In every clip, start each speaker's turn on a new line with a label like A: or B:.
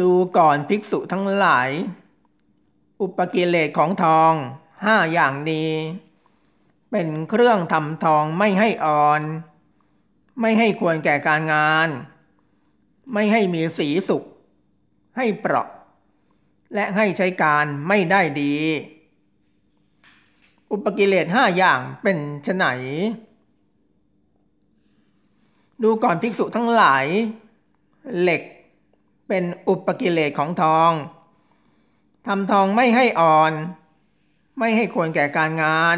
A: ดูก่อนภิกษุทั้งหลาย อุปกิเลสของทองห้าอย่างนี้เป็นเครื่องทำทองไม่ให้อ่อน ไม่ให้ควรแก่การงาน ไม่ให้มีสีสุขให้เปราะ และให้ใช้การไม่ได้ดี อุปกิเลสห้าอย่างเป็นชไหน ดูก่อนภิกษุทั้งหลาย เหล็กเป็นอุปกิเลสของทอง ทำทองไม่ให้อ่อน ไม่ให้ควรแก่การงาน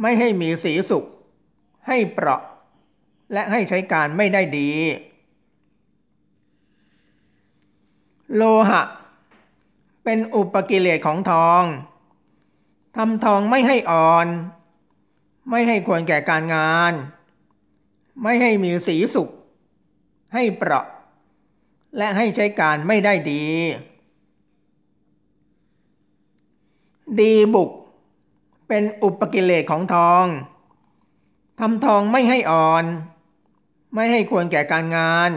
A: ไม่ให้มีสีสุข ให้เปราะ และให้ใช้การไม่ได้ดี โลหะเป็นอุปกิเลสของทองทำทองไม่ให้อ่อน ไม่ให้ควรแก่การงาน ไม่ให้มีสีสุขให้เปราะและให้ใช้การไม่ได้ดี ดีบุก เป็นอุปกิเลสของทอง ทำทองไม่ให้อ่อน ไม่ให้ควรแก่การงาน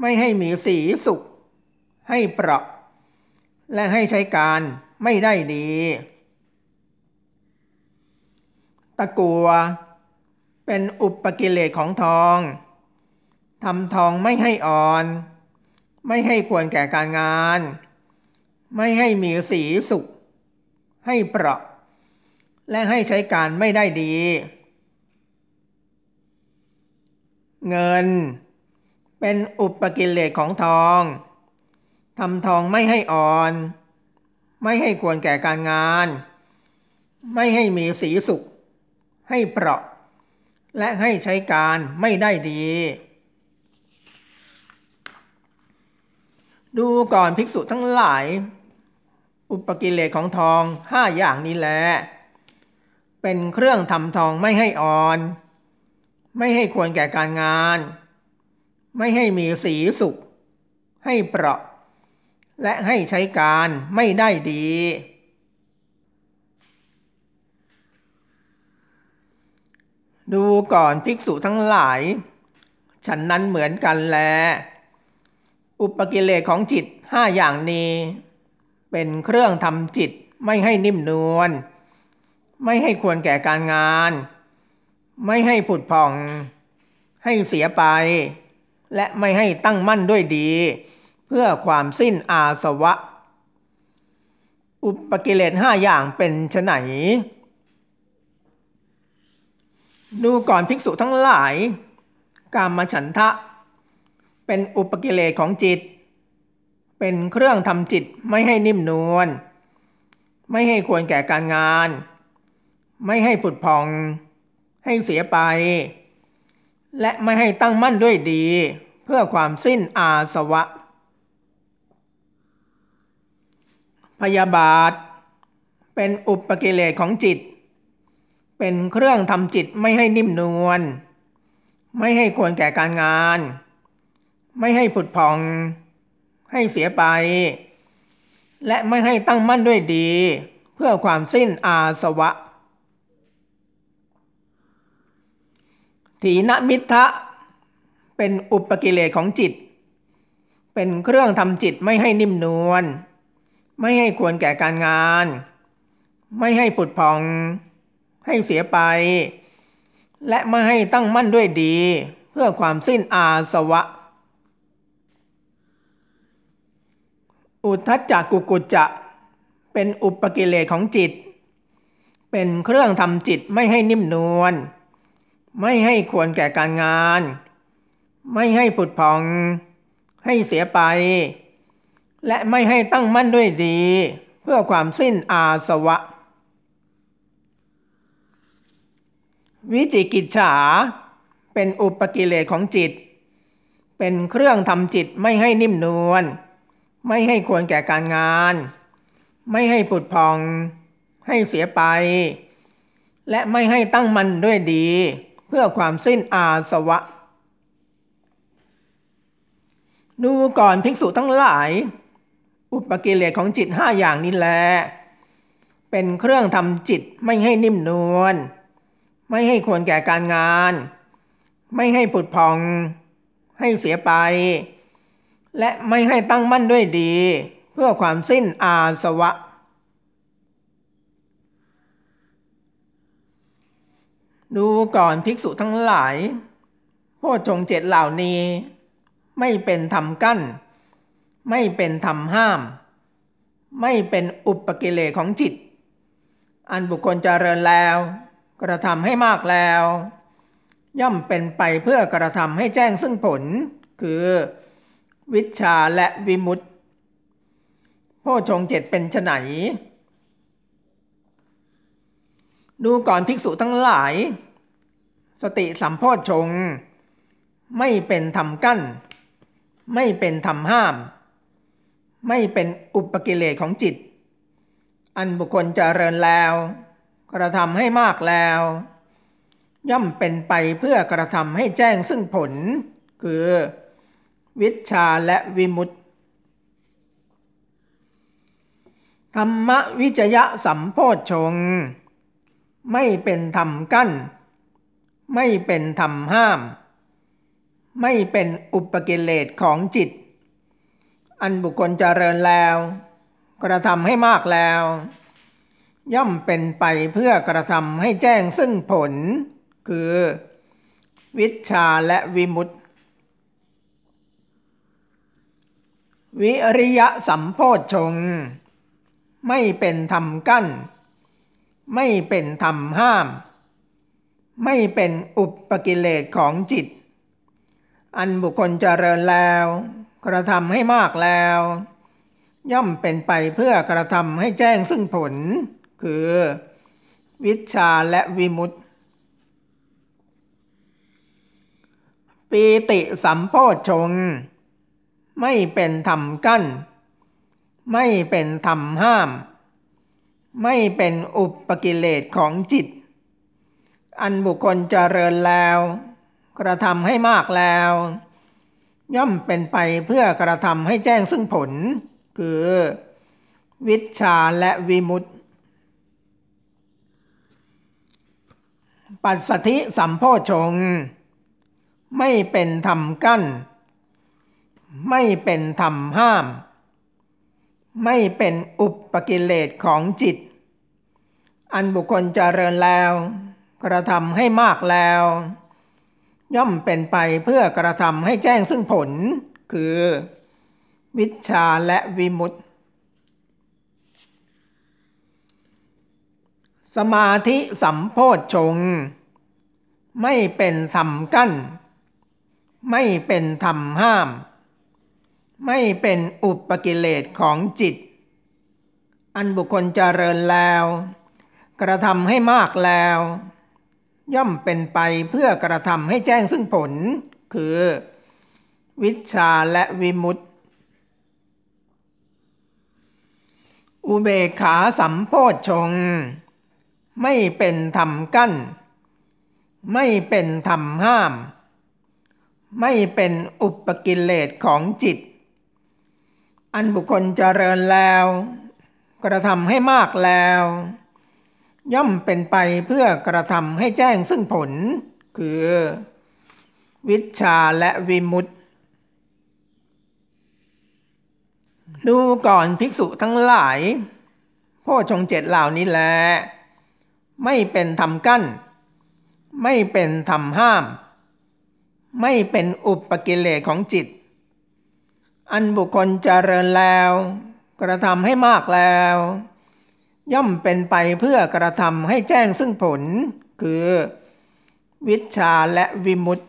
A: ไม่ให้มีสีสุข ให้เปราะ และให้ใช้การไม่ได้ดี ตะกัวเป็นอุปกิเลสของทองทำทองไม่ให้อ่อน ไม่ให้ควรแก่การงาน ไม่ให้มีสีสุข ให้เปราะ และให้ใช้การไม่ได้ดี เงิน เป็นอุปกิเลสของทอง ทำทองไม่ให้อ่อน ไม่ให้ควรแก่การงาน ไม่ให้มีสีสุข ให้เปราะ และให้ใช้การไม่ได้ดีดูก่อนภิกษุทั้งหลาย อุปกิเลสของทองห้าอย่างนี้แหละเป็นเครื่องทำทองไม่ให้อ่อน ไม่ให้ควรแก่การงาน ไม่ให้มีสีสุข ให้เปราะ และให้ใช้การไม่ได้ดี ดูก่อนภิกษุทั้งหลาย ฉันนั้นเหมือนกันแลอุปกิเลสของจิตห้าอย่างนี้ เป็นเครื่องทำจิตไม่ให้นิ่มนวลไม่ให้ควรแก่การงาน ไม่ให้ผุดผ่อง ให้เสียไป และไม่ให้ตั้งมั่นด้วยดี เพื่อความสิ้นอาสวะ อุปกิเลสห้าอย่างเป็นไหน ดูก่อนภิกษุทั้งหลาย การมฉันทะเป็นอุปกิเลสของจิต เป็นเครื่องทำจิตไม่ให้นิ่มนวล ไม่ให้ควรแก่การงาน ไม่ให้ผุดพอง ให้เสียไป และไม่ให้ตั้งมั่นด้วยดี เพื่อความสิ้นอาสวะ พยาบาท เป็นอุปกิเลสของจิต เป็นเครื่องทำจิตไม่ให้นิ่มนวล ไม่ให้ควรแก่การงานไม่ให้ผุดผ่อง ให้เสียไป และไม่ให้ตั้งมั่นด้วยดี เพื่อความสิ้นอาสวะ ถีนมิทะเป็นอุปกิเลสของจิต เป็นเครื่องทำจิตไม่ให้นิ่มนวลไม่ให้ควรแก่การงาน ไม่ให้ผุดผ่อง ให้เสียไป และไม่ให้ตั้งมั่นด้วยดี เพื่อความสิ้นอาสวะอุทัจจกุกุจจะเป็นอุปกิเลสของจิต เป็นเครื่องทำจิตไม่ให้นิ่มนวลไม่ให้ควรแก่การงาน ไม่ให้ผุดผ่อง ให้เสียไป และไม่ให้ตั้งมั่นด้วยดี เพื่อความสิ้นอาสวะ วิจิกิจฉา เป็นอุปกิเลสของจิต เป็นเครื่องทำจิตไม่ให้นิ่มนวลไม่ให้ควรแก่การงาน ไม่ให้ปุดพองให้เสียไป และไม่ให้ตั้งมันด้วยดี เพื่อความสิ้นอาสวะดูก่อนภิกษุทั้งหลาย อุปกิเลสของจิตห้าอย่างนี้แลเป็นเครื่องทำจิตไม่ให้นิ่มนวลไม่ให้ควรแก่การงาน ไม่ให้ปุดพองให้เสียไปและไม่ให้ตั้งมั่นด้วยดี เพื่อความสิ้นอาสวะ ดูก่อนภิกษุทั้งหลายโพชงเจ็ดเหล่านี้ ไม่เป็นธรรมกั้น ไม่เป็นธรรมห้าม ไม่เป็นอุปกิเลสของจิต อันบุคคลจเจริญแล้ว กระทำให้มากแล้ว ย่อมเป็นไปเพื่อกระทำให้แจ้งซึ่งผล คือวิชาและวิมุตติโพชงเจ็ดเป็นไฉนดูก่อนภิกษุทั้งหลาย สติสัมโพชงไม่เป็นทำกั้น ไม่เป็นทำห้าม ไม่เป็นอุปกิเลสของจิต อันบุคคลจเจริญแล้ว กระทำให้มากแล้ว ย่อมเป็นไปเพื่อกระทำให้แจ้งซึ่งผลคือวิชาและวิมุตติ ธรรมวิจยะสัมโพชง ไม่เป็นธรรมกั้น ไม่เป็นธรรมห้าม ไม่เป็นอุปกิเลสของจิต อันบุคคลเจริญแล้ว กระทำให้มากแล้ว ย่อมเป็นไปเพื่อกระทำให้แจ้งซึ่งผล คือวิชาและวิมุตติวิริยะสัมโพชง ไม่เป็นธรรมกั้น ไม่เป็นธรรมห้าม ไม่เป็นอุปกิเลสของจิต อันบุคคลเจริญแล้ว กระทำให้มากแล้ว ย่อมเป็นไปเพื่อกระทำให้แจ้งซึ่งผล คือวิชาและวิมุตติปีติสัมโพชงไม่เป็นธรรมกั้น ไม่เป็นธรรมห้าม ไม่เป็นอุปกิเลสของจิต อันบุคคลเจริญแล้ว กระทำให้มากแล้ว ย่อมเป็นไปเพื่อกระทำให้แจ้งซึ่งผล คือ วิชาและวิมุตติ ปัสสธิสัมโพชง ไม่เป็นธรรมกั้นไม่เป็นธรรมห้าม ไม่เป็นอุปกิเลสของจิต อันบุคคลเจริญแล้ว กระทำให้มากแล้ว ย่อมเป็นไปเพื่อกระทำให้แจ้งซึ่งผล คือวิชาและวิมุตติ สมาธิสัมโพชฌงไม่เป็นธรรมกั้น ไม่เป็นธรรมห้ามไม่เป็นอุปกิเลสของจิต อันบุคคลเจริญแล้ว กระทำให้มากแล้ว ย่อมเป็นไปเพื่อกระทำให้แจ้งซึ่งผล คือ วิชาและวิมุตติ อุเบขาสัมโพชฌงไม่เป็นธรรมกั้น ไม่เป็นธรรมห้าม ไม่เป็นอุปกิเลสของจิตอันบุคคลเจริญแล้ว กระทำให้มากแล้ว ย่อมเป็นไปเพื่อกระทำให้แจ้งซึ่งผล คือ วิชาและวิมุตติ ดูก่อนภิกษุทั้งหลายพ่อชงเจ็ดเหล่านี้แลไม่เป็นธรรมกั้น ไม่เป็นธรรมห้าม ไม่เป็นอุปกิเลสของจิตอันบุคคลเจริญแล้ว กระทำให้มากแล้ว ย่อมเป็นไปเพื่อกระทำให้แจ้งซึ่งผล คือวิชาและวิมุตติ